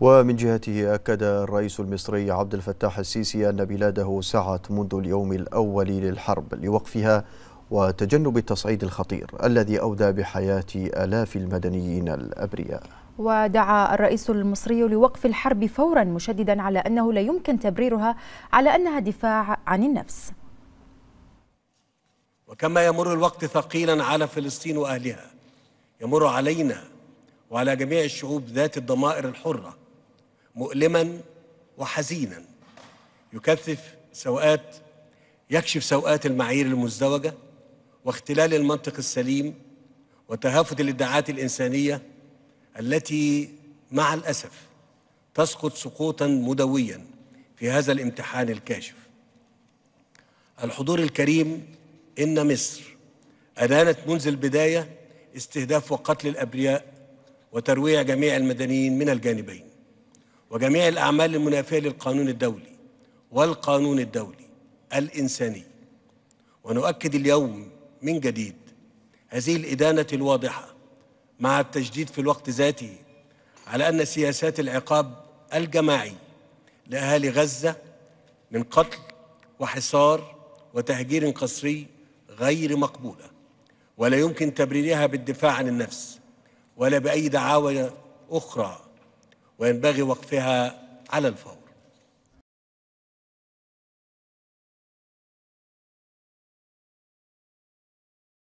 ومن جهته أكد الرئيس المصري عبد الفتاح السيسي أن بلاده سعت منذ اليوم الأول للحرب لوقفها وتجنب التصعيد الخطير الذي أودى بحياة آلاف المدنيين الأبرياء ودعا الرئيس المصري لوقف الحرب فورا مشددا على أنه لا يمكن تبريرها على أنها دفاع عن النفس وكما يمر الوقت ثقيلا على فلسطين وأهلها يمر علينا وعلى جميع الشعوب ذات الضمائر الحره مؤلما وحزينا يكثف سوءات يكشف سوءات المعايير المزدوجة واختلال المنطق السليم وتهافت الادعاءات الإنسانية التي مع الأسف تسقط سقوطا مدويا في هذا الامتحان الكاشف الحضور الكريم إن مصر أدانت منذ البداية استهداف وقتل الأبرياء وترويع جميع المدنيين من الجانبين وجميع الأعمال المنافية للقانون الدولي والقانون الدولي الإنساني ونؤكد اليوم من جديد هذه الإدانة الواضحة مع التجديد في الوقت ذاته على أن سياسات العقاب الجماعي لأهالي غزة من قتل وحصار وتهجير قسري غير مقبولة ولا يمكن تبريرها بالدفاع عن النفس ولا بأي دعاوى أخرى وينبغي وقفها على الفور